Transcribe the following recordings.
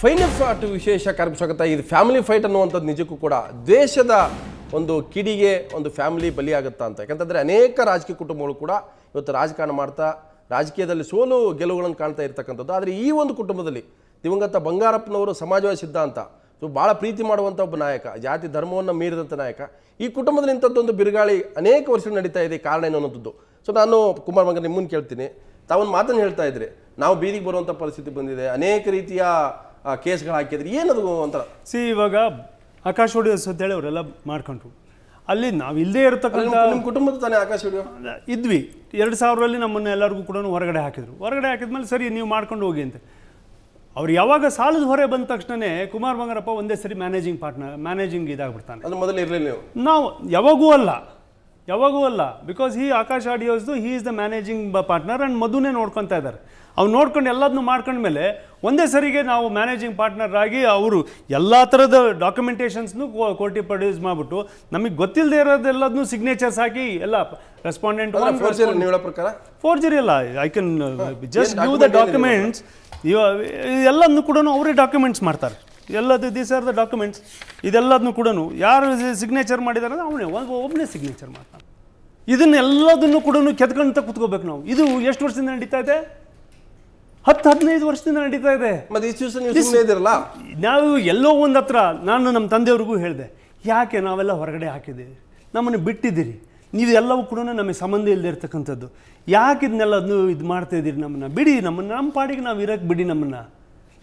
final ಫಾಟ್ ವಿಶೇಷ ಕಾರ್ಯಕ್ರಮ ಸ್ವಾಗತ ಇದು ಫ್ಯಾಮಿಲಿ ಫೈಟ್ ಅನ್ನುವಂಥದ್ದು ನಿಜಕ್ಕೂ ಕೂಡ ದೇಶದ ಒಂದು ಕಿಡಿಗೆ ಒಂದು ಫ್ಯಾಮಿಲಿ ಬಲಿಯಾಗತ್ತಾ ಅಂತ ಯಾಕಂತಂದರೆ ಅನೇಕ ರಾಜಕೀಯ ಕುಟುಂಬಗಳು ಕೂಡ ಇವತ್ತು ರಾಜಕಾರಣ ಮಾಡ್ತಾ ರಾಜಕೀಯದಲ್ಲಿ ಸೋಲು ಗೆಲುವುಗಳನ್ನು ಕಾಣ್ತಾ ಇರ್ತಕ್ಕಂಥದ್ದು ಆದರೆ ಈ ಒಂದು ಕುಟುಂಬದಲ್ಲಿ ದಿವಂಗತ ಬಂಗಾರಪ್ಪನವರು ಸಮಾಜವಾದ ಸಿದ್ಧಾಂತ ಸೊ ಭಾಳ ಪ್ರೀತಿ ಮಾಡುವಂಥ ಒಬ್ಬ ನಾಯಕ ಜಾತಿ ಧರ್ಮವನ್ನು ಮೀರಿದಂಥ ನಾಯಕ ಈ ಕುಟುಂಬದಲ್ಲಿ ಇಂಥದ್ದೊಂದು ಬಿರುಗಾಳಿ ಅನೇಕ ವರ್ಷಗಳು ನಡೀತಾ ಇದೆ ಕಾರಣ ಏನು ಅನ್ನೋಂಥದ್ದು ಸೊ ನಾನು ಕುಮಾರ್ ಮಂಗನ್ ನಿಮ್ಮನ್ನು ಕೇಳ್ತೀನಿ ತಾವೊಂದು ಮಾತನ್ನು ಹೇಳ್ತಾ ಇದ್ರಿ ನಾವು ಬೀದಿಗೆ ಬರುವಂಥ ಪರಿಸ್ಥಿತಿ ಬಂದಿದೆ ಅನೇಕ ರೀತಿಯ ಕೇಸ್ಗಳು ಹಾಕಿದ್ರು ಏನದು ಅಂತ ಸಿ ಇವಾಗ ಆಕಾಶ್ ಅಂತ ಹೇಳಿ ಅವರೆಲ್ಲ ಮಾಡ್ಕೊಂಡ್ರು ಅಲ್ಲಿ ನಾವು ಇಲ್ಲದೇ ಇರತಕ್ಕಂಥ ನಮ್ಮ ಕುಟುಂಬದ ತಾನೇ ಆಕಾಶ ಇದ್ವಿ ಎರಡು ಸಾವಿರದಲ್ಲಿ ನಮ್ಮನ್ನು ಎಲ್ಲರಿಗೂ ಕೂಡ ಹೊರಗಡೆ ಹಾಕಿದ್ರು ಹೊರಗಡೆ ಹಾಕಿದ್ಮೇಲೆ ಸರಿ ನೀವು ಮಾಡ್ಕೊಂಡು ಹೋಗಿ ಅಂತ ಅವ್ರು ಯಾವಾಗ ಸಾಲದ ಹೊರೆ ಬಂದ ತಕ್ಷಣನೇ ಕುಮಾರ್ ಬಂಗಾರಪ್ಪ ಒಂದೇ ಸರಿ ಮ್ಯಾನೇಜಿಂಗ್ ಪಾರ್ಟ್ನರ್ ಮ್ಯಾನೇಜಿಂಗ್ ಇದಾಗ್ಬಿಡ್ತಾನೆ ಮೊದಲು ಇರಲಿಲ್ಲ ನಾವು ಯಾವಾಗೂ ಅಲ್ಲ ಯಾವಾಗೂ ಅಲ್ಲ ಬಿಕಾಸ್ ಹೀ ಆಕಾಶ್ ಆಡಿಯೋಸ್ದು he is the managing partner and ಮಧುನೇ ನೋಡ್ಕೊತಾ ಇದ್ದಾರೆ ಅವ್ನು ನೋಡ್ಕೊಂಡು ಮಾಡ್ಕೊಂಡ ಮಾಡ್ಕೊಂಡ್ಮೇಲೆ ಒಂದೇ ಸರಿಗೆ ನಾವು ಮ್ಯಾನೇಜಿಂಗ್ ಪಾರ್ಟ್ನರ್ ಆಗಿ ಅವರು ಎಲ್ಲ ಥರದ ಡಾಕ್ಯುಮೆಂಟೇಷನ್ಸ್ನು ಕೋಟಿ ಪ್ರೊಡ್ಯೂಸ್ ಮಾಡಿಬಿಟ್ಟು ನಮಗೆ ಗೊತ್ತಿಲ್ಲದೆ ಇರೋದೆಲ್ಲದನ್ನು ಸಿಗ್ನೇಚರ್ಸ್ ಹಾಕಿ ಎಲ್ಲ ರೆಸ್ಪಾಂಡೆಂಟ್ ಪ್ರಕಾರ ಫೋರ್ಜರಿ ಅಲ್ಲ I can just give the documents ಎಲ್ಲದನ್ನು ಕೂಡ ಅವರೇ ಡಾಕ್ಯುಮೆಂಟ್ಸ್ ಮಾಡ್ತಾರೆ ಎಲ್ಲದು ದೀಸ್ ಆರ್ ದ ಡಾಕ್ಯುಮೆಂಟ್ಸ್ ಇದೆಲ್ಲದನ್ನು ಕೂಡ ಯಾರು ಸಿಗ್ನೇಚರ್ ಮಾಡಿದಾರೆ ಅವನೇ ಒಂದು ಒಬ್ಬನೇ ಸಿಗ್ನೇಚರ್ ಮಾಡ್ತಾನೆ ಇದನ್ನೆಲ್ಲದನ್ನು ಕೂಡ ಕೆತ್ಕೊಂತ ಕುತ್ಕೋಬೇಕು ನಾವು ಇದು ಎಷ್ಟು ವರ್ಷದಿಂದ ನಡೀತಾ ಇದೆ ಹತ್ತು ಹದಿನೈದು ವರ್ಷದಿಂದ ನಡೀತಾ ಇದೆ ನಾವು ಎಲ್ಲೋ ಒಂದು ಹತ್ರ ನಾನು ನಮ್ಮ ತಂದೆಯವ್ರಿಗೂ ಹೇಳಿದೆ ಯಾಕೆ ನಾವೆಲ್ಲ ಹೊರಗಡೆ ಹಾಕಿದ್ದೀವಿ ನಮ್ಮನ್ನು ಬಿಟ್ಟಿದ್ದೀರಿ ನೀವು ಎಲ್ಲವೂ ಕೂಡ ನಮಗೆ ಸಂಬಂಧ ಇಲ್ಲದೆ ಯಾಕೆ ಇದನ್ನೆಲ್ಲ ಇದು ಮಾಡ್ತಾ ಇದ್ದೀರಿ ನಮ್ಮನ್ನು ಬಿಡಿ ನಮ್ಮನ್ನು ನಮ್ಮ ಪಾಡಿಗೆ ನಾವು ಇರೋಕೆ ಬಿಡಿ ನಮ್ಮನ್ನು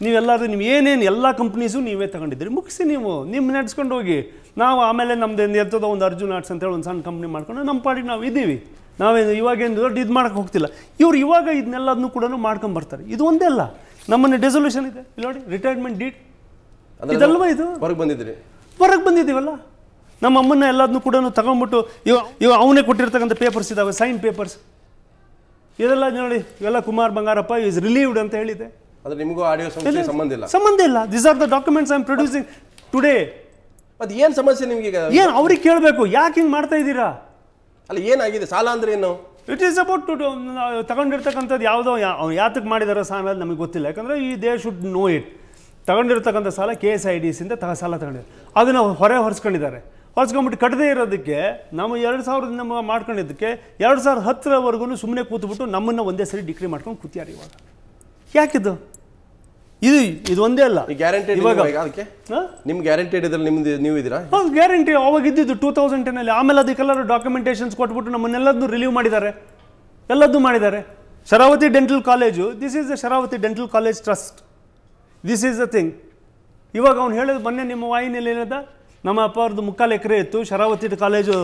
ನೀವೆಲ್ಲರೂ ನೀವು ಏನೇನು ಎಲ್ಲ ಕಂಪ್ನೀಸು ನೀವೇ ತಗೊಂಡಿದ್ದೀರಿ ಮುಗಿಸಿ ನೀವು ನಿಮ್ಮ ನಡೆಸ್ಕೊಂಡು ಹೋಗಿ ನಾವು ಆಮೇಲೆ ನಮ್ದೇನು ಎತ್ತದ ಒಂದು ಅರ್ಜುನ್ ಆರ್ಟ್ಸ್ ಅಂತೇಳಿ ಒಂದು ಸಣ್ಣ ಕಂಪ್ನಿ ಮಾಡ್ಕೊಂಡು ನಮ್ಮ ಪಾಡಿಗೆ ನಾವು ಇದ್ದೀವಿ ನಾವೇನು ಇವಾಗೇನು ದೊಡ್ಡ ಇದು ಮಾಡೋಕ್ಕೆ ಹೋಗ್ತಿಲ್ಲ ಇವ್ರು ಇವಾಗ ಇದನ್ನೆಲ್ಲದನ್ನೂ ಕೂಡ ಮಾಡ್ಕೊಂಬರ್ತಾರೆ ಇದು ಒಂದೇ ಅಲ್ಲ ನಮ್ಮನ್ನು ಡೆಸೊಲ್ಯೂಷನ್ ಇದೆ ಇಲ್ಲಿ ನೋಡಿ ರಿಟೈರ್ಮೆಂಟ್ ಡೀಟ್ ಇದಲ್ವಾ ಇದು ಹೊರಗೆ ಬಂದಿದ್ದೀರಿ ಹೊರಗೆ ಬಂದಿದ್ದೀವಲ್ಲ ನಮ್ಮ ಅಮ್ಮನ್ನ ಎಲ್ಲದನ್ನು ಕೂಡ ತಗೊಂಡ್ಬಿಟ್ಟು ಇವ ಇವ ಅವನೇ ಕೊಟ್ಟಿರ್ತಕ್ಕಂಥ ಪೇಪರ್ಸ್ ಇದ್ದಾವೆ ಸೈನ್ ಪೇಪರ್ಸ್ ಇದೆಲ್ಲ ನೋಡಿ ಇವೆಲ್ಲ ಕುಮಾರ್ ಬಂಗಾರಪ್ಪ ಇಸ್ ರಿಲೀವ್ಡ್ ಅಂತ ಹೇಳಿದೆ ಅದು ನಿಮಗೂ ಆಡಿಯೋ ಸಂಸ್ಥೆ ಸಂಬಂಧ ಇಲ್ಲ ಸಂಬಂಧ ಇಲ್ಲ these are the documents I am producing today ಅದು ಏನು ಸಮಸ್ಯೆ ನಿಮಗೆ ಈಗ ಏನು ಅವ್ರಿಗೆ ಕೇಳಬೇಕು ಯಾಕೆ ಹಿಂಗೆ ಮಾಡ್ತಾ ಇದ್ದೀರಾ ಅಲ್ಲ ಏನಾಗಿದೆ ಸಾಲ ಅಂದ್ರೆ ಏನು ಇಟ್ ಈಸ್ ಅಬೌಟ್ ಟು ತಗೊಂಡಿರ್ತಕ್ಕಂಥದ್ದು ಯಾವುದೋ ಯಾತಕ್ಕೆ ಮಾಡಿದಾರ ಸಾಲ ನಮಗೆ ಗೊತ್ತಿಲ್ಲ ಯಾಕಂದ್ರೆ ಈ ದೇ ಶುಡ್ ನೋ ಇಟ್ ತಗೊಂಡಿರ್ತಕ್ಕಂಥ ಸಾಲ ಕೆ ಎಸ್ ಐ ಡಿ ಸಿಂದ ಸಾಲ ತಗೊಂಡಿದ್ದಾರೆ ಅದನ್ನ ಹೊರೆ ಹೊರಿಸ್ಕೊಂಡಿದ್ದಾರೆ ಹೊರಿಸ್ಕೊಂಬಿಟ್ಟು ಕಟ್ಟದೇ ಇರೋದಕ್ಕೆ ನಾವು ಎರಡು ಸಾವಿರದ ನಮ್ಮ ಮಾಡ್ಕೊಂಡಿದ್ದಕ್ಕೆ ಎರಡು ಸಾವಿರದ ಹತ್ತರವರೆಗೂ ಸುಮ್ಮನೆ ಕೂತ್ಬಿಟ್ಟು ನಮ್ಮನ್ನು ಒಂದೇ ಸರಿ ಡಿಕ್ರಿ ಮಾಡ್ಕೊಂಡು ಕೂತಿಯಾರಿ ಇವಾಗ ಯಾಕಿದು ಇದು ಇದು ಒಂದೇ ಅಲ್ಲ ಗ್ಯಾರಂಟಿ ಇವಾಗ ನಿಮ್ ಗ್ಯಾರಂಟಿ ಇದ್ರೆ ನಿಮ್ದು ನೀವು ಇದೀರಾ ಗ್ಯಾರಂಟಿ ಅವಾಗ ಇದ್ದಿದ್ದು ಟೂ ತೌಸಂಡ್ ಟೆನ್ ಅಲ್ಲಿ ಆಮೇಲೆ ಅದಕ್ಕೆಲ್ಲರೂ ಡಾಕ್ಯುಮೆಂಟೇಷನ್ಸ್ ಕೊಟ್ಬಿಟ್ಟು ನಮ್ಮನ್ನೆಲ್ಲದನ್ನು ರಿಲೀವ್ ಮಾಡಿದ್ದಾರೆ ಎಲ್ಲದ್ದು ಮಾಡಿದ್ದಾರೆ Sharavati dental college this is the Sharavati dental college trust this is the thing ಇವಾಗ ಅವ್ನು ಹೇಳೋದು ಮೊನ್ನೆ ನಿಮ್ಮ ವಾಯಿನಲ್ಲಿ ಏನದ ನಮ್ಮ ಅಪ್ಪ ಅವ್ರದ್ದು ಮುಕ್ಕಾಲು ಎಕರೆ ಇತ್ತು ಶರಾವತಿ ಕಾಲೇಜು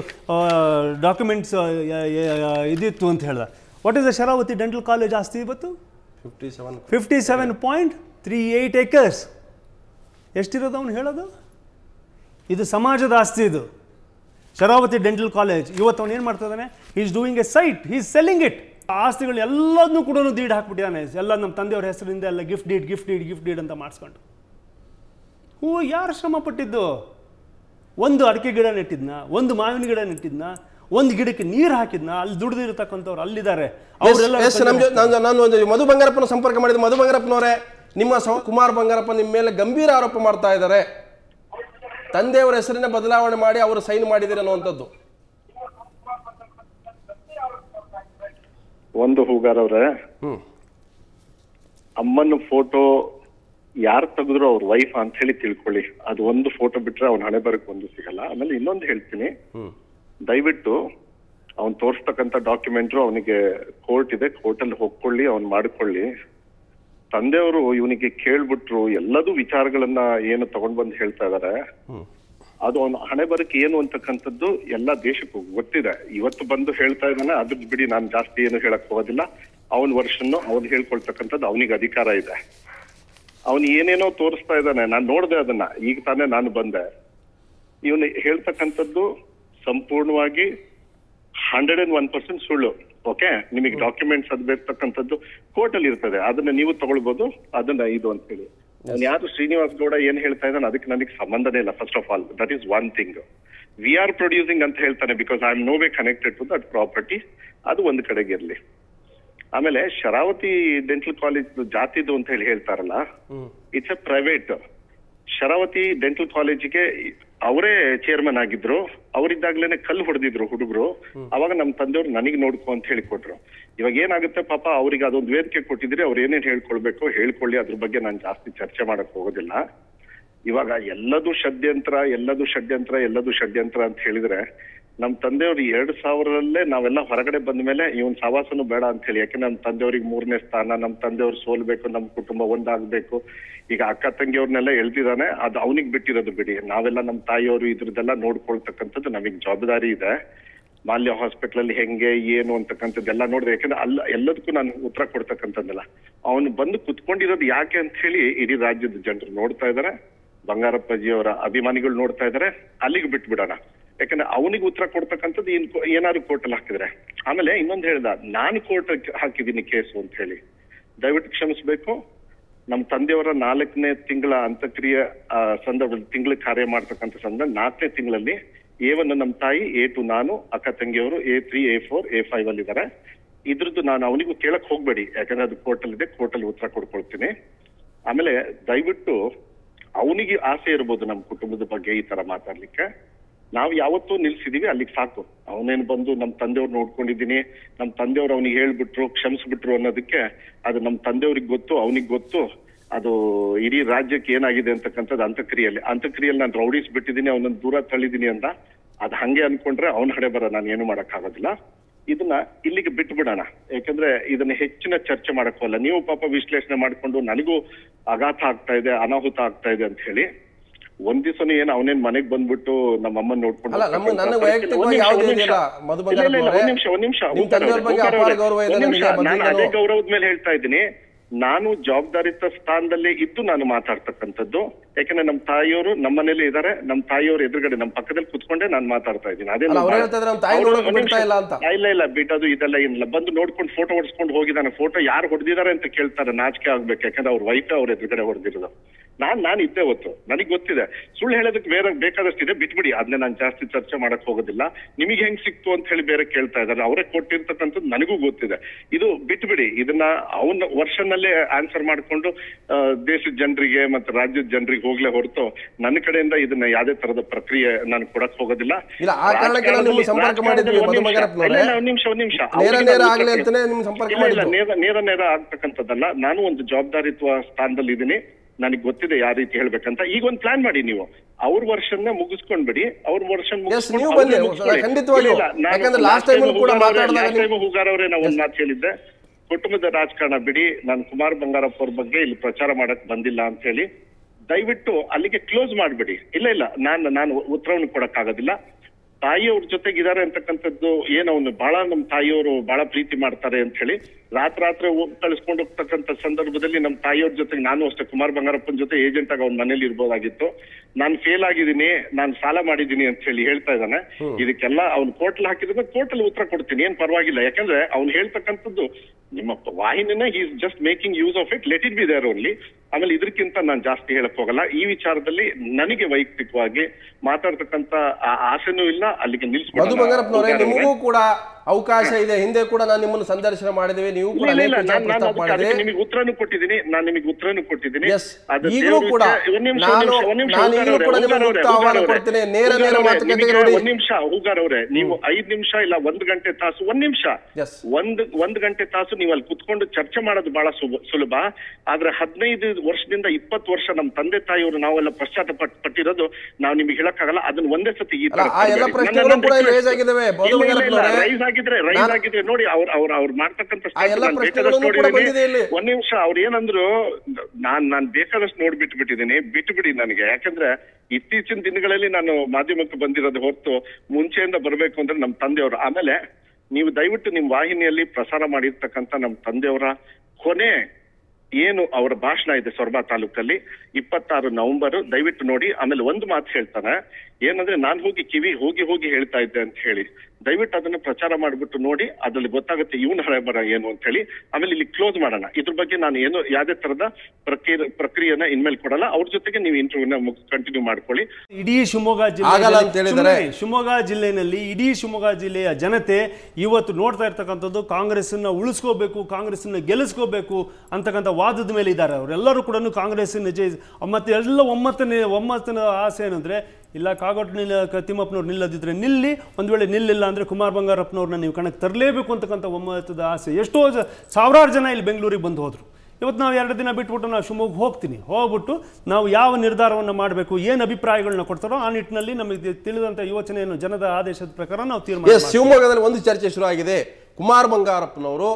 ಡಾಕ್ಯುಮೆಂಟ್ಸ್ ಇದಿತ್ತು ಅಂತ ಹೇಳ್ದ what is the Sharavati dental college ಆಸ್ತಿ ಇವತ್ತು 57 57.38 ಏಕರ್ಸ್ ಎಷ್ಟಿರೋದು ಅವನು ಹೇಳೋದು ಇದು ಸಮಾಜದ ಆಸ್ತಿ ಇದು ಶರಾವತಿ ಡೆಂಟಲ್ ಕಾಲೇಜ್ ಇವತ್ತು ಅವನು ಏನು ಮಾಡ್ತಾ ಇದ್ದಾನೆ is doing a site is selling it ಆಸ್ತಿಗಳು ಎಲ್ಲದನ್ನೂ ಕೂಡ ದೀಡ್ ಹಾಕ್ಬಿಟ್ಟಿದ್ದಾನೆ ಎಲ್ಲ ನಮ್ಮ ತಂದೆಯವ್ರ ಹೆಸರಿಂದ ಎಲ್ಲ gift deed gift deed gift deed ಅಂತ ಮಾಡಿಸ್ಕೊಂಡು ಹೂ ಯಾರು ಶ್ರಮಪಟ್ಟಿದ್ದು ಒಂದು ಅಡಿಕೆ ಗಿಡ ನೆಟ್ಟಿದ್ನ ಒಂದು ಮಾವಿನ ಗಿಡ ನೆಟ್ಟಿದ್ನ ಒಂದು ಗಿಡಕ್ಕೆ ನೀರು ಹಾಕಿದ್ನ ಅಲ್ಲಿ ದುಡ್ದಿರ್ತಕ್ಕಂಥವ್ರು ಅಲ್ಲಿದ್ದಾರೆ ನಾನು ಒಂದು ಮಧು ಬಂಗಾರಪ್ಪನ ಸಂಪರ್ಕ ಮಾಡಿದ ಮಧು ಬಂಗಾರಪ್ಪನವರೇ ನಿಮ್ಮ ಕುಮಾರ್ ಬಂಗಾರಪ್ಪ ನಿಮ್ಮ ಮೇಲೆ ಗಂಭೀರ ಆರೋಪ ಮಾಡ್ತಾ ಇದ್ದಾರೆ ತಂದೆಯವರ ಹೆಸರಿನ ಬದಲಾವಣೆ ಮಾಡಿ ಅವರು ಸೈನ್ ಮಾಡಿದಿರ ಅನ್ನುವಂಥದ್ದು ಒಂದು ಹೂಗಾರವ್ರೆ ಅಮ್ಮನ ಫೋಟೋ ಯಾರು ತೆಗೆದ್ರು ಅವ್ರ ವೈಫ್ ಅಂತ ಹೇಳಿ ತಿಳ್ಕೊಳ್ಳಿ ಅದು ಒಂದು ಫೋಟೋ ಬಿಟ್ರೆ ಅವ್ನ ಹಣೆ ಬರಕ್ ಒಂದು ಸಿಗಲ್ಲ ಆಮೇಲೆ ಇನ್ನೊಂದು ಹೇಳ್ತೀನಿ ದಯವಿಟ್ಟು ಅವ್ನು ತೋರಿಸ್ತಕ್ಕಂಥ ಡಾಕ್ಯುಮೆಂಟ್ರು ಅವನಿಗೆ ಕೋರ್ಟ್ ಇದೆ ಕೋರ್ಟಲ್ಲಿ ಹೋಗ್ಕೊಳ್ಳಿ ಅವ್ನು ಮಾಡ್ಕೊಳ್ಳಿ ತಂದೆಯವರು ಇವನಿಗೆ ಕೇಳ್ಬಿಟ್ರು ಎಲ್ಲದೂ ವಿಚಾರಗಳನ್ನ ಏನು ತಗೊಂಡ್ ಬಂದು ಹೇಳ್ತಾ ಇದಾರೆ ಅದು ಅವನ ಹಣೆ ಬರಕ್ಕೆ ಏನು ಅಂತಕ್ಕಂಥದ್ದು ಎಲ್ಲ ದೇಶಕ್ಕೂ ಗೊತ್ತಿದೆ ಇವತ್ತು ಬಂದು ಹೇಳ್ತಾ ಇದ್ದಾನೆ ಅದ್ರ ಬಿಡಿ ನಾನು ಜಾಸ್ತಿ ಏನು ಹೇಳಕ್ ಹೋಗೋದಿಲ್ಲ ಅವನ ವರ್ಷನ್ನು ಅವ್ನು ಹೇಳ್ಕೊಳ್ತಕ್ಕಂಥದ್ದು ಅವನಿಗೆ ಅಧಿಕಾರ ಇದೆ ಅವನು ಏನೇನೋ ತೋರಿಸ್ತಾ ಇದ್ದಾನೆ ನಾನು ನೋಡಿದೆ ಅದನ್ನ ಈಗ ತಾನೇ ನಾನು ಬಂದೆ ಇವನು ಹೇಳ್ತಕ್ಕಂಥದ್ದು ಸಂಪೂರ್ಣವಾಗಿ ಹಂಡ್ರೆಡ್ ಅಂಡ್ ಒನ್ ಪರ್ಸೆಂಟ್ ಸುಳ್ಳು ಓಕೆ ನಿಮಗೆ ಡಾಕ್ಯುಮೆಂಟ್ಸ್ ಅದು ಬೇಕಂತದ್ದು ಕೋರ್ಟ್ ಅಲ್ಲಿ ಇರ್ತದೆ ಅದನ್ನ ನೀವು ತಗೊಳ್ಬಹುದು ಅದನ್ನ ಇದು ಅಂತ ಹೇಳಿ ಯಾರು ಶ್ರೀನಿವಾಸ್ ಗೌಡ ಏನ್ ಹೇಳ್ತಾ ಇದ್ದಾನೆ ಅದಕ್ಕೆ ನನಗೆ ಸಂಬಂಧನೇ ಇಲ್ಲ first of all that is one thing we are producing ಅಂತ ಹೇಳ್ತಾನೆ because I am no way connected to that property ಅದು ಒಂದು ಕಡೆಗೆ ಇರಲಿ ಆಮೇಲೆ ಶರಾವತಿ ಡೆಂಟಲ್ ಕಾಲೇಜ್ ಜಾತಿದು ಅಂತ ಹೇಳಿ ಹೇಳ್ತಾರಲ್ಲ it's a private Sharavati dental ಕಾಲೇಜಿಗೆ ಅವರೇ ಚೇರ್ಮನ್ ಆಗಿದ್ರು ಅವರಿದ್ದಾಗ್ಲೇನೆ ಕಲ್ಲು ಹೊಡೆದಿದ್ರು ಹುಡುಗರು ಅವಾಗ ನಮ್ ತಂದೆಯವ್ರು ನನಗ್ ನೋಡ್ಕೊ ಅಂತ ಹೇಳಿಕೊಟ್ರು ಇವಾಗ ಏನಾಗುತ್ತೆ ಪಾಪ ಅವ್ರಿಗೆ ಅದೊಂದು ವೇದಿಕೆ ಕೊಟ್ಟಿದ್ರೆ ಅವ್ರು ಏನೇನ್ ಹೇಳ್ಕೊಳ್ಬೇಕು ಹೇಳ್ಕೊಳ್ಳಿ ಅದ್ರ ಬಗ್ಗೆ ನಾನು ಜಾಸ್ತಿ ಚರ್ಚೆ ಮಾಡಕ್ ಹೋಗೋದಿಲ್ಲ ಇವಾಗ ಎಲ್ಲದು ಷಡ್ಯಂತ್ರ ಎಲ್ಲದು ಷಡ್ಯಂತ್ರ ಎಲ್ಲದು ಷಡ್ಯಂತ್ರ ಅಂತ ಹೇಳಿದ್ರೆ ನಮ್ ತಂದೆಯವ್ರು ಎರಡ್ ಸಾವಿರಲ್ಲೇ ನಾವೆಲ್ಲ ಹೊರಗಡೆ ಬಂದ ಮೇಲೆ ಇವನ್ ಸವಾಸನು ಬೇಡ ಅಂತ ಹೇಳಿ ಯಾಕೆ ನಮ್ ತಂದೆಯವ್ರಿಗೆ ಮೂರನೇ ಸ್ಥಾನ ನಮ್ ತಂದೆಯವ್ರು ಸೋಲ್ಬೇಕು ನಮ್ ಕುಟುಂಬ ಒಂದಾಗ್ಬೇಕು ಈಗ ಅಕ್ಕ ತಂಗಿಯವ್ರನ್ನೆಲ್ಲ ಹೇಳ್ತಿದ್ದಾನೆ ಅದು ಅವನಿಗೆ ಬಿಟ್ಟಿರೋದು ಬಿಡಿ ನಾವೆಲ್ಲ ನಮ್ ತಾಯಿಯವರು ಇದ್ರದೆಲ್ಲ ನೋಡ್ಕೊಳ್ತಕ್ಕಂಥದ್ದು ನಮಗ್ ಜವಾಬ್ದಾರಿ ಇದೆ ಮಾಲ್ಯ ಹಾಸ್ಪಿಟಲ್ ಅಲ್ಲಿ ಹೆಂಗೆ ಏನು ಎಲ್ಲ ನೋಡಿದೆ ಯಾಕಂದ್ರೆ ಅಲ್ಲ ಎಲ್ಲದಕ್ಕೂ ನಾನು ಉತ್ತರ ಕೊಡ್ತಕ್ಕಂಥದ್ದಲ್ಲ ಅವನು ಬಂದು ಕುತ್ಕೊಂಡಿರೋದು ಯಾಕೆ ಅಂತ ಹೇಳಿ ಇಡೀ ರಾಜ್ಯದ ಜನರು ನೋಡ್ತಾ ಇದ್ದಾರೆ ಬಂಗಾರಪ್ಪಾಜಿ ಅವರ ಅಭಿಮಾನಿಗಳು ನೋಡ್ತಾ ಇದ್ದಾರೆ ಅಲ್ಲಿಗೆ ಬಿಡೋಣ ಯಾಕಂದ್ರೆ ಅವನಿಗೆ ಉತ್ತರ ಕೊಡ್ತಕ್ಕಂಥದ್ದು ಏನ್ ಏನಾದ್ರು ಕೋರ್ಟ್ ಅಲ್ಲಿ ಹಾಕಿದ್ರೆ ಆಮೇಲೆ ಇನ್ನೊಂದು ಹೇಳ್ದ ನಾನು ಕೋರ್ಟ್ ಹಾಕಿದ್ದೀನಿ ಕೇಸು ಅಂತ ಹೇಳಿ ದಯವಿಟ್ಟು ಕ್ಷಮಿಸ್ಬೇಕು ನಮ್ಮ ತಂದೆಯವರ ನಾಲ್ಕನೇ ತಿಂಗಳ ಅಂತಕ್ರಿಯ ಸಂದರ್ಭದಲ್ಲಿ ತಿಂಗಳ ಕಾರ್ಯ ಮಾಡ್ತಕ್ಕಂಥ ಸಂದರ್ಭ ನಾಲ್ಕನೇ ತಿಂಗಳಲ್ಲಿ ಎ ಒನ್ ನಮ್ಮ ತಾಯಿ ಎ ಟು ನಾನು ಅಕ್ಕ ತಂಗಿಯವರು A three A four A five ಅಲ್ಲಿ ಇದ್ದಾರೆ ಇದ್ರದ್ದು ನಾನು ಅವನಿಗೂ ಕೇಳಕ್ ಹೋಗ್ಬೇಡಿ ಯಾಕಂದ್ರೆ ಅದು ಕೋರ್ಟ್ ಅಲ್ಲಿ ಇದೆ ಕೋರ್ಟ್ ಅಲ್ಲಿ ಉತ್ತರ ಕೊಡ್ಕೊಳ್ತೀನಿ ಆಮೇಲೆ ದಯವಿಟ್ಟು ಅವನಿಗೆ ಆಸೆ ಇರ್ಬೋದು ನಮ್ಮ ಕುಟುಂಬದ ಬಗ್ಗೆ ಈ ತರ ಮಾತಾಡ್ಲಿಕ್ಕೆ ನಾವು ಯಾವತ್ತೂ ನಿಲ್ಸಿದೀವಿ ಅಲ್ಲಿಗೆ ಸಾಕು ಅವನೇನು ಬಂದು ನಮ್ಮ ತಂದೆಯವ್ರು ನೋಡ್ಕೊಂಡಿದ್ದೀನಿ ನಮ್ಮ ತಂದೆಯವ್ರು ಅವ್ನಿಗೆ ಹೇಳ್ಬಿಟ್ರು ಕ್ಷಮಿಸ್ಬಿಟ್ರು ಅನ್ನೋದಕ್ಕೆ ಅದು ನಮ್ಮ ತಂದೆಯವ್ರಿಗೆ ಗೊತ್ತು ಅವನಿಗೆ ಗೊತ್ತು ಅದು ಇಡೀ ರಾಜ್ಯಕ್ಕೆ ಏನಾಗಿದೆ ಅಂತಕ್ಕಂಥದ್ದು ಅಂತಕ್ರಿಯೆಯಲ್ಲಿ ಅಂತಕ್ರಿಯೆಯಲ್ಲಿ ನಾನು ರೌಡೀಸ್ ಬಿಟ್ಟಿದ್ದೀನಿ ಅವನನ್ನ ದೂರ ತಳ್ಳಿದೀನಿ ಅಂತ ಅದು ಹಂಗೆ ಅನ್ಕೊಂಡ್ರೆ ಅವನ ಹಡೆ ಬರ ನಾನು ಏನು ಮಾಡೋಕ್ಕಾಗೋದಿಲ್ಲ ಇದನ್ನ ಇಲ್ಲಿಗೆ ಬಿಟ್ಟು ಯಾಕಂದ್ರೆ ಇದನ್ನ ಹೆಚ್ಚಿನ ಚರ್ಚೆ ಮಾಡಕ್ಕೋಲ್ಲ ನೀವು ಪಾಪ ವಿಶ್ಲೇಷಣೆ ಮಾಡಿಕೊಂಡು ನನಗೂ ಆಘಾತ ಆಗ್ತಾ ಇದೆ ಅನಾಹುತ ಆಗ್ತಾ ಇದೆ ಅಂತ ಹೇಳಿ ಒಂದ್ ದಿವ್ಸನೂ ಏನ್ ಅವನೇನ್ ಮನೆಗ್ ಬಂದ್ಬಿಟ್ಟು ನಮ್ಮ ಅಮ್ಮನ್ ನೋಡ್ಕೊಂಡು ನಿಮಿಷ ಒಂದ್ ನಿಮಿಷ ನಾನು ಅದೇ ಗೌರವದ ಮೇಲೆ ಹೇಳ್ತಾ ಇದ್ದೀನಿ ನಾನು ಜವಾಬ್ದಾರಿತ ಸ್ಥಾನದಲ್ಲೇ ಇದ್ದು ನಾನು ಮಾತಾಡ್ತಕ್ಕಂಥದ್ದು ಯಾಕಂದ್ರೆ ನಮ್ಮ ತಾಯಿಯವರು ನಮ್ಮ ಮನೇಲಿ ಇದಾರೆ ನಮ್ಮ ತಾಯಿಯವರು ಎದುರುಗಡೆ ನಮ್ಮ ಪಕ್ಕದಲ್ಲಿ ಕುತ್ಕೊಂಡೆ ನಾನು ಮಾತಾಡ್ತಾ ಇದ್ದೀನಿ ಅದೇ ಇಲ್ಲ ಇಲ್ಲ ಅದು ಇದೆಲ್ಲ ಏನಿಲ್ಲ ಬಂದು ನೋಡ್ಕೊಂಡು ಫೋಟೋ ಹೊಡ್ಸ್ಕೊಂಡು ಹೋಗಿದ್ದಾನೆ ಫೋಟೋ ಯಾರು ಹೊಡೆದಿದ್ದಾರೆ ಅಂತ ಕೇಳ್ತಾರೆ ನಾಚಿಕೆ ಆಗ್ಬೇಕು ಯಾಕಂದ್ರೆ ಅವ್ರ ವೈಟ್ ಅವ್ರ ಎದುರುಗಡೆ ಹೊಡೆದಿರೋದು ನಾನ್ ನಾನು ಇದ್ದೆ ಹೊತ್ತು ನನಗ್ ಗೊತ್ತಿದೆ ಸುಳ್ಳು ಹೇಳೋದಕ್ಕೆ ಬೇರೆ ಬೇಕಾದಷ್ಟು ಇದೆ ಬಿಟ್ಬಿಡಿ ಅದನ್ನೇ ನಾನು ಜಾಸ್ತಿ ಚರ್ಚೆ ಮಾಡಕ್ ಹೋಗೋದಿಲ್ಲ ನಿಮಗೆ ಹೆಂಗ್ ಸಿಕ್ತು ಅಂತ ಹೇಳಿ ಬೇರೆ ಕೇಳ್ತಾ ಇದ್ದಾರೆ ಅವರೇ ಕೊಟ್ಟಿರ್ತಕ್ಕಂಥದ್ದು ನನಗೂ ಗೊತ್ತಿದೆ ಇದು ಬಿಟ್ಬಿಡಿ ಇದನ್ನ ಅವನ ವರ್ಷನಲ್ಲೇ ಆನ್ಸರ್ ಮಾಡ್ಕೊಂಡು ದೇಶದ ಜನರಿಗೆ ಮತ್ತೆ ರಾಜ್ಯದ ಜನರಿಗೆ ಹೋಗ್ಲೇ ಹೊರತು ನನ್ನ ಕಡೆಯಿಂದ ಇದನ್ನ ಯಾವ್ದೇ ತರದ ಪ್ರಕ್ರಿಯೆ ನಾನು ಕೊಡಕ್ ಹೋಗೋದಿಲ್ಲ ನಿಮಿಷ ನಿಮಿಷ ನೇರ ನೇರ ಆಗ್ತಕ್ಕಂಥದ್ದಲ್ಲ ನಾನು ಒಂದು ಜವಾಬ್ದಾರಿತ್ವ ಸ್ಥಾನದಲ್ಲಿ ಇದ್ದೀನಿ ನನಗೆ ಗೊತ್ತಿದೆ ಯಾವ ರೀತಿ ಹೇಳ್ಬೇಕಂತ ಈಗ ಒಂದು ಪ್ಲಾನ್ ಮಾಡಿ ನೀವು ಅವ್ರ ವರ್ಷನ್ ಮುಗಿಸ್ಕೊಂಡ್ಬಿಡಿ ಅವ್ರ ವರ್ಷನ್ ಅವರೇ ನಾವು ಒಂದ್ ಮಾತು ಹೇಳಿದ್ದೆ ಕುಟುಂಬದ ರಾಜಕಾರಣ ಬಿಡಿ ನಾನು ಕುಮಾರ್ ಬಂಗಾರಪ್ಪ ಅವ್ರ ಬಗ್ಗೆ ಇಲ್ಲಿ ಪ್ರಚಾರ ಮಾಡಕ್ ಬಂದಿಲ್ಲ ಅಂತ ಹೇಳಿ ದಯವಿಟ್ಟು ಅಲ್ಲಿಗೆ ಕ್ಲೋಸ್ ಮಾಡ್ಬಿಡಿ ಇಲ್ಲ ಇಲ್ಲ ನಾನು ನಾನು ಉತ್ತರವನ್ನು ಕೊಡಕ್ಕಾಗೋದಿಲ್ಲ ತಾಯಿಯವ್ರ ಜೊತೆಗಿದ್ದಾರೆ ಅಂತಕ್ಕಂಥದ್ದು ಏನು ಅವನು ಬಹಳ ನಮ್ಮ ತಾಯಿಯವರು ಬಹಳ ಪ್ರೀತಿ ಮಾಡ್ತಾರೆ ಅಂತ ಹೇಳಿ ರಾತ್ರಾತ್ರಿ ಕಳಿಸ್ಕೊಂಡು ಹೋಗ್ತಕ್ಕಂಥ ಸಂದರ್ಭದಲ್ಲಿ ನಮ್ಮ ತಾಯಿಯವ್ರ ಜೊತೆಗೆ ನಾನು ಅಷ್ಟೇ ಕುಮಾರ್ ಬಂಗಾರಪ್ಪನ ಜೊತೆ ಏಜೆಂಟ್ ಆಗಿ ಅವ್ನ ಮನೇಲಿ ಇರ್ಬೋದಾಗಿತ್ತು ನಾನು ಫೇಲ್ ಆಗಿದ್ದೀನಿ ನಾನು ಸಾಲ ಮಾಡಿದ್ದೀನಿ ಅಂತ ಹೇಳಿ ಹೇಳ್ತಾ ಇದ್ದಾನೆ ಇದಕ್ಕೆಲ್ಲ ಅವ್ನು ಕೋರ್ಟ್ಲ್ ಹಾಕಿದ್ರೆ ಕೋರ್ಟಲ್ಲಿ ಉತ್ತರ ಕೊಡ್ತೀನಿ ಏನ್ ಪರವಾಗಿಲ್ಲ ಯಾಕಂದ್ರೆ ಅವ್ನು ಹೇಳ್ತಕ್ಕಂಥದ್ದು ನಿಮ್ಮ ವಾಹಿನಿನ just making use of it let it be there only ಆಮೇಲೆ ಇದಕ್ಕಿಂತ ನಾನು ಜಾಸ್ತಿ ಹೇಳಕ್ ಹೋಗಲ್ಲ ಈ ವಿಚಾರದಲ್ಲಿ ನನಗೆ ವೈಯಕ್ತಿಕವಾಗಿ ಮಾತಾಡ್ತಕ್ಕಂತ ಆಸೆನೂ ಇಲ್ಲ ಅಲ್ಲಿಗೆ ನಿಲ್ಸ್ಬಿಡೋದು ಕೂಡ ಅವಕಾಶ ಇದೆ ಹಿಂದೆ ಕೂಡ ನಾನು ನಿಮ್ಮನ್ನು ಸಂದರ್ಶನ ಮಾಡಿದ್ದೇವೆ ನೀವು ನಿಮಗೆ ಉತ್ತರನು ಕೊಟ್ಟಿದ್ದೀನಿ ನಾನು ನಿಮಗೆ ಉತ್ತರನು ಕೊಟ್ಟಿದ್ದೀನಿ ಕೂಡ ನಿಮಿಷ ಹೂಗಾರ್ ನೀವು ಐದ್ ನಿಮಿಷ ಇಲ್ಲ ಒಂದ್ ಗಂಟೆ ತಾಸು ಒಂದ್ ನಿಮಿಷ ಒಂದ್ ಒಂದ್ ಗಂಟೆ ತಾಸು ನೀವು ಅಲ್ಲಿ ಕುತ್ಕೊಂಡು ಚರ್ಚೆ ಮಾಡೋದು ಬಹಳ ಸುಲಭ ಆದ್ರೆ ಹದಿನೈದು ಹದಿನೈದು ವರ್ಷದಿಂದ ಇಪ್ಪತ್ತು ವರ್ಷ ನಮ್ಮ ತಂದೆ ತಾಯಿಯವರು ನಾವೆಲ್ಲ ಪಶ್ಚಾತ್ತ ಪಟ್ಟಿರೋದು ನಾವು ನಿಮ್ಗೆ ಹೇಳಕ್ಕಾಗಲ್ಲ ಅದನ್ನ ಒಂದೇ ಸತಿ ಈ ತರ ರೈಸ್ ಆಗಿದ್ರೆ ರೈಸ್ ಆಗಿದೆ ನೋಡಿ ಅವ್ರ ಅವ್ರ ಅವ್ರು ಮಾಡ್ತಕ್ಕಂತ ಒಂದ್ ನಿಮಿಷ ಅವ್ರ ಏನಂದ್ರು ನಾನ್ ನಾನ್ ಬೇಕಾದಷ್ಟು ನೋಡ್ಬಿಟ್ಟು ಬಿಟ್ಟಿದ್ದೀನಿ ಬಿಟ್ಟು ಬಿಡಿ ನನಗೆ ಯಾಕಂದ್ರೆ ಇತ್ತೀಚಿನ ದಿನಗಳಲ್ಲಿ ನಾನು ಮಾಧ್ಯಮಕ್ಕೆ ಬಂದಿರೋದು ಹೊತ್ತು ಮುಂಚೆಯಿಂದ ಬರಬೇಕು ಅಂದ್ರೆ ನಮ್ಮ ತಂದೆಯವರು ಆಮೇಲೆ ನೀವು ದಯವಿಟ್ಟು ನಿಮ್ಮ ವಾಹಿನಿಯಲ್ಲಿ ಪ್ರಸಾರ ಮಾಡಿರ್ತಕ್ಕಂಥ ನಮ್ಮ ತಂದೆಯವರ ಕೊನೆ ಏನು ಅವರ ಭಾಷಣ ಇದೆ ಸೊರಬ ತಾಲೂಕಲ್ಲಿ ಇಪ್ಪತ್ತಾರು ನವೆಂಬರ್ ದಯವಿಟ್ಟು ನೋಡಿ ಆಮೇಲೆ ಒಂದು ಮಾತು ಹೇಳ್ತಾನೆ ಏನಂದ್ರೆ ನಾನು ಹೋಗಿ ಕಿವಿ ಹೋಗಿ ಹೋಗಿ ಹೇಳ್ತಾ ಇದ್ದೆ ಅಂತ ಹೇಳಿ ದಯವಿಟ್ಟು ಅದನ್ನ ಪ್ರಚಾರ ಮಾಡ್ಬಿಟ್ಟು ನೋಡಿ ಅದ್ರಲ್ಲಿ ಗೊತ್ತಾಗುತ್ತೆ ಇವನ್ ಹಳೆ ಬರ ಏನು ಅಂತ ಹೇಳಿ ಆಮೇಲೆ ಇಲ್ಲಿ ಕ್ಲೋಸ್ ಮಾಡೋಣ ಇದ್ರ ಬಗ್ಗೆ ನಾನು ಏನು ಯಾವ್ದೇ ತರದ ಪ್ರಕ್ರಿಯೆ ಪ್ರಕ್ರಿಯೆನ ಇನ್ಮೇಲೆ ಕೊಡಲ್ಲ ಅವ್ರ ಜೊತೆಗೆ ನೀವು ಇಂಟರ್ವ್ಯೂನ ಕಂಟಿನ್ಯೂ ಮಾಡ್ಕೊಳ್ಳಿ ಇಡೀ ಶಿವಮೊಗ್ಗ ಜಿಲ್ಲೆ ಶಿವಮೊಗ್ಗ ಜಿಲ್ಲೆಯಲ್ಲಿ ಇಡೀ ಶಿವಮೊಗ್ಗ ಜಿಲ್ಲೆಯ ಜನತೆ ಇವತ್ತು ನೋಡ್ತಾ ಇರ್ತಕ್ಕಂಥದ್ದು ಕಾಂಗ್ರೆಸ್ ಅನ್ನ ಉಳಿಸ್ಕೋಬೇಕು ಕಾಂಗ್ರೆಸ್ನ ಗೆಲ್ಲಿಸ್ಕೋಬೇಕು ಅಂತಕ್ಕಂಥ ವಾದದ ಮೇಲೆ ಇದ್ದಾರೆ ಅವರೆಲ್ಲರೂ ಕೂಡ ಕಾಂಗ್ರೆಸ್ ಜಯ ಮತ್ತೆ ಎಲ್ಲ ಒಮ್ಮತನೇ ಒಮ್ಮತನ ಆಸೆ ಏನಂದ್ರೆ ಇಲ್ಲ ಕಾಗೋಟ್ ನಿಲ್ಲ ತಿಮ್ಮಪ್ಪನವ್ರು ನಿಲ್ಲದಿದ್ದರೆ ನಿಲ್ಲಿ ಒಂದು ವೇಳೆ ನಿಲ್ಲಿಲ್ಲ ಅಂದರೆ ಕುಮಾರ್ ಬಂಗಾರಪ್ಪನವ್ರನ್ನ ನೀವು ಕಣಕ್ಕೆ ತರಲೇಬೇಕು ಅಂತಕ್ಕಂಥ ಒಮ್ಮತದ ಆಸೆ ಎಷ್ಟೋ ಸಾವಿರಾರು ಜನ ಇಲ್ಲಿ ಬೆಂಗಳೂರಿಗೆ ಬಂದು ಹೋದರು ಇವತ್ತು ನಾವು ಎರಡು ದಿನ ಬಿಟ್ಬಿಟ್ಟು ನಾವು ಶಿವಮೊಗ್ಗ ಹೋಗ್ತೀನಿ ಹೋಗ್ಬಿಟ್ಟು ನಾವು ಯಾವ ನಿರ್ಧಾರವನ್ನು ಮಾಡಬೇಕು ಏನು ಅಭಿಪ್ರಾಯಗಳನ್ನ ಕೊಡ್ತಾರೋ ಆ ನಿಟ್ಟಿನಲ್ಲಿ ನಮಗೆ ತಿಳಿದಂಥ ಯೋಚನೆಯನ್ನು ಜನದ ಆದೇಶದ ಪ್ರಕಾರ ನಾವು ತೀರ್ಮಾನ ಶಿವಮೊಗ್ಗದಲ್ಲಿ ಒಂದು ಚರ್ಚೆ ಶುರುವಾಗಿದೆ ಕುಮಾರ್ ಬಂಗಾರಪ್ಪನವರು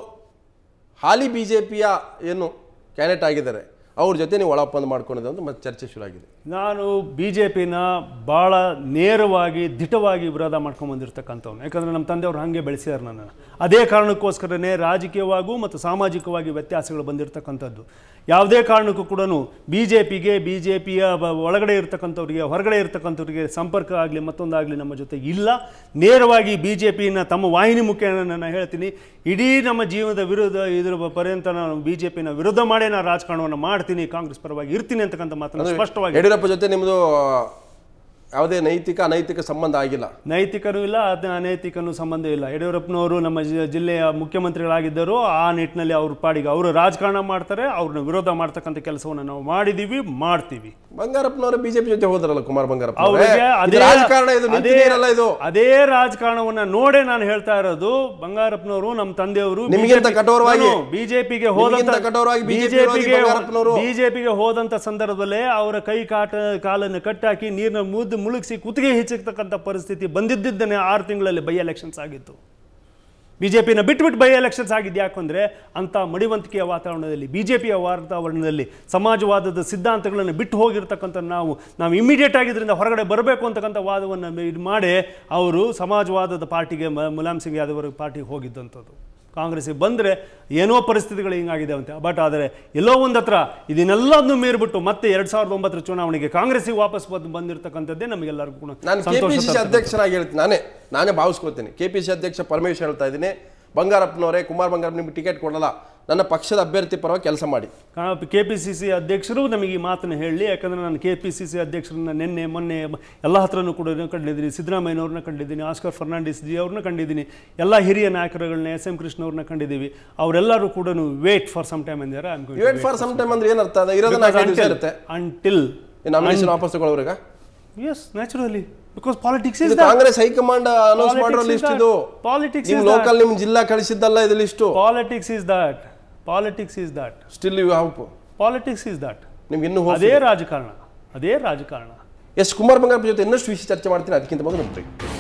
ಹಾಲಿ ಬಿ ಜೆ ಪಿಯ ಏನು ಕ್ಯಾಂಡಿಡೇಟ್ ಆಗಿದ್ದಾರೆ ಅವ್ರ ಜೊತೆ ನೀವು ಒಳ ಅಂತ ಮತ್ತೆ ಚರ್ಚೆ ಶುರು ಆಗಿದೆ ನಾನು ಬಿ ಜೆ ಪಿನ ಭಾಳ ನೇರವಾಗಿ ದಿಟವಾಗಿ ವಿರೋಧ ಮಾಡ್ಕೊಂಬಂದಿರ್ತಕ್ಕಂಥವ್ನು ಯಾಕಂದರೆ ನಮ್ಮ ತಂದೆಯವ್ರು ಹಾಗೆ ಬೆಳೆಸಿದ್ದಾರೆ ನನ್ನನ್ನು ಅದೇ ಕಾರಣಕ್ಕೋಸ್ಕರನೇ ರಾಜಕೀಯವಾಗೂ ಮತ್ತು ಸಾಮಾಜಿಕವಾಗಿ ವ್ಯತ್ಯಾಸಗಳು ಬಂದಿರತಕ್ಕಂಥದ್ದು ಯಾವುದೇ ಕಾರಣಕ್ಕೂ ಕೂಡ ಬಿ ಜೆ ಪಿಗೆ ಬಿ ಜೆ ಪಿಯ ಒಳಗಡೆ ಇರತಕ್ಕಂಥವ್ರಿಗೆ ಹೊರಗಡೆ ಇರತಕ್ಕಂಥವ್ರಿಗೆ ಸಂಪರ್ಕ ಆಗಲಿ ಮತ್ತೊಂದಾಗಲಿ ನಮ್ಮ ಜೊತೆ ಇಲ್ಲ ನೇರವಾಗಿ ಬಿ ಜೆ ಪಿನ ತಮ್ಮ ವಾಹಿನಿ ಮುಖೇನ ನಾನು ಹೇಳ್ತೀನಿ ಇಡೀ ನಮ್ಮ ಜೀವನದ ವಿರುದ್ಧ ಇದ್ರ ಪರ್ಯಂತ ನಾನು ಬಿ ಜೆ ಪಿನ ವಿರುದ್ಧ ಮಾಡೇ ನಾನು ರಾಜಕಾರಣವನ್ನು ಮಾಡಿ ಮಾಡ್ತೀನಿ ಕಾಂಗ್ರೆಸ್ ಪರವಾಗಿ ಇರ್ತೀನಿ ಅಂತಕ್ಕಂಥ ಮಾತನ್ನು ಸ್ಪಷ್ಟವಾಗಿ ಯಡಿಯೂರಪ್ಪ ಜೊತೆ ನಿಮ್ಮದು ಯಾವುದೇ ನೈತಿಕ ಅನೈತಿಕ ಸಂಬಂಧ ಆಗಿಲ್ಲ ನೈತಿಕನೂ ಇಲ್ಲ ಅನೈತಿಕನೂ ಸಂಬಂಧ ಇಲ್ಲ ಯಡಿಯೂರಪ್ಪನವರು ನಮ್ಮ ಜಿಲ್ಲೆಯ ಮುಖ್ಯಮಂತ್ರಿಗಳಾಗಿದ್ದರು ಆ ನಿಟ್ಟಿನಲ್ಲಿ ಅವ್ರ ಪಾಡಿಗೆ ಅವರು ರಾಜಕಾರಣ ಮಾಡ್ತಾರೆ ಅವ್ರನ್ನ ವಿರೋಧ ಮಾಡ್ತಕ್ಕಂಥ ಕೆಲಸವನ್ನು ನಾವು ಮಾಡಿದೀವಿ ಮಾಡ್ತೀವಿ ಬಂಗಾರಪ್ಪನವರು ಬಿಜೆಪಿ ಜೊತೆ ಹೋದ್ರಲ್ಲ ಕುಮಾರ್ ಬಂಗಾರಪ್ಪ ಅದೇ ರಾಜಕಾರಣ ಇದು ಅದೇ ಇದು ಅದೇ ರಾಜಕಾರಣವನ್ನ ನೋಡೆ ನಾನು ಹೇಳ್ತಾ ಇರೋದು ಬಂಗಾರಪ್ಪನವರು ನಮ್ಮ ತಂದೆಯವರು ಬಿಜೆಪಿಗೆ ಹೋದಂತ ಬಿಜೆಪಿಗೆ ಬಿಜೆಪಿಗೆ ಹೋದಂತ ಸಂದರ್ಭದಲ್ಲೇ ಅವರ ಕೈ ಕಾಟ ಕಾಲನ್ನು ಕಟ್ಟಾಕಿ ನೀರಿನ ಮುದ್ದು ಮುಳುಗಿಸಿ ಕುತ್ತಿಗೆ ಹೆಚ್ಚಿರ್ತಕ್ಕಂಥ ಪರಿಸ್ಥಿತಿ ಬಂದಿದ್ದನ್ನೇ ಆರು ತಿಂಗಳಲ್ಲಿ ಬೈ ಎಲೆಕ್ಷನ್ಸ್ ಆಗಿತ್ತು ಬಿ ಜೆ ಪಿನ ಬಿಟ್ಬಿಟ್ಟು ಬೈ ಎಲೆಕ್ಷನ್ಸ್ ಆಗಿದ್ದು ಯಾಕಂದರೆ ಅಂಥ ಮಡಿವಂತಿಕೆಯ ವಾತಾವರಣದಲ್ಲಿ ಬಿ ಜೆ ಪಿಯ ವಾತಾವರಣದಲ್ಲಿ ಸಮಾಜವಾದದ ಸಿದ್ಧಾಂತಗಳನ್ನು ಬಿಟ್ಟು ಹೋಗಿರ್ತಕ್ಕಂಥ ನಾವು ನಾವು ಇಮಿಡಿಯೇಟ್ ಆಗಿದ್ದರಿಂದ ಹೊರಗಡೆ ಬರಬೇಕು ಅಂತಕ್ಕಂಥ ವಾದವನ್ನು ಇದು ಮಾಡಿ ಅವರು ಸಮಾಜವಾದದ ಪಾರ್ಟಿಗೆ ಮುಲಾಯಂ ಸಿಂಗ್ ಯಾದವ್ ಪಾರ್ಟಿಗೆ ಹೋಗಿದ್ದಂಥದ್ದು ಕಾಂಗ್ರೆಸ್ಗೆ ಬಂದರೆ ಏನೋ ಪರಿಸ್ಥಿತಿಗಳು ಹಿಂಗಾಗಿದೆ ಅಂತ ಬಟ್ ಆದರೆ ಎಲ್ಲೋ ಒಂದು ಹತ್ರ ಇದನ್ನೆಲ್ಲದನ್ನು ಮೀರಿಬಿಟ್ಟು ಮತ್ತೆ ಎರಡ್ ಸಾವಿರದ ಒಂಬತ್ತರ ಚುನಾವಣೆಗೆ ಕಾಂಗ್ರೆಸ್ಗೆ ವಾಪಸ್ ಬಂದು ಬಂದಿರತಕ್ಕಂಥದ್ದೇ ನಮಗೆಲ್ಲರಿಗೂ ಕೂಡ ನಾನು ಸಿ ಅಧ್ಯಕ್ಷರಾಗಿ ಹೇಳ್ತೀನಿ ನಾನೇ ನಾನೇ ಭಾವಿಸ್ಕೋತೀನಿ ಕೆ ಪಿ ಸಿ ಅಧ್ಯಕ್ಷ ಪರಮೇಶ್ವರ್ ಹೇಳ್ತಾ ಇದ್ದೀನಿ ಬಂಗಾರಪ್ಪನವರೇ ಕುಮಾರ್ ಬಂಗಾರಪ್ಪ ನಿಮ್ಗೆ ಟಿಕೆಟ್ ಕೊಡಲ್ಲ ನನ್ನ ಪಕ್ಷದ ಅಭ್ಯರ್ಥಿ ಪರವಾಗಿ ಕೆಲಸ ಮಾಡಿ ಕೆ ಪಿ ಸಿ ಸಿ ಅಧ್ಯಕ್ಷರು ನಮಗೆ ಈ ಮಾತನ್ನು ಹೇಳಿ ಯಾಕಂದರೆ ನಾನು ಕೆ ಪಿ ಸಿ ಸಿ ಅಧ್ಯಕ್ಷರನ್ನ ನಿನ್ನೆ ಮೊನ್ನೆ ಎಲ್ಲ ಹತ್ರನೂ ಕೂಡ ಕಂಡಿದ್ದೀನಿ ಸಿದ್ದರಾಮಯ್ಯನವ್ರನ್ನ ಕಂಡಿದ್ದೀನಿ ಆಸ್ಕರ್ ಫರ್ನಾಂಡಿಸ್ ಜಿ ಅವ್ರನ್ನ ಕಂಡಿದ್ದೀನಿ ಎಲ್ಲ ಹಿರಿಯ ನಾಯಕರುಗಳನ್ನ ಎಸ್ ಎಂ ಕೃಷ್ಣ ಅವ್ರನ್ನ ಕಂಡಿದ್ದೀವಿ ಅವರೆಲ್ಲರೂ ಕೂಡ ವೇಟ್ ಫಾರ್ ಸಮ್ ಟೈಮ್ ಅಂದರೆ ವೇಟ್ ಫಾರ್ ಸಮ್ ಟೈಮ್ ಅಂದ್ರೆ ಏನರ್ಥ ಇರೋದನ್ನ ಇರುತ್ತೆ ಅಂಟಿಲ್ ವಾಪಸ್ ತಗೊಳ್ಳೋರಿಗೆ yes naturally because politics is Congress high command announce ಮಾಡಿರೋ ಲಿಸ್ಟ್ ಇದು ಪಾಲಿಟಿಕ್ಸ್ ನಿಮ್ಮ ಲೋಕಲ್ ನಿಮ್ಮ ಜಿಲ್ಲಾ ಕಳಿಸಿದ್ದಲ್ಲ ಇದು list politics is that politics is that still you have politics is that ನಿಮ್ಗೆ ಇನ್ನೂ ಅದೇ ರಾಜಕಾರಣ ಅದೇ ರಾಜಕಾರಣ ಎಸ್ ಕುಮಾರ್ ಬಂಗಾರ ಜೊತೆ ಇನ್ನಷ್ಟು ವಿಷಯ ಚರ್ಚೆ ಮಾಡ್ತೀನಿ ಅದಕ್ಕಿಂತ ಮೊದಲು ಬ್ರೇಕ್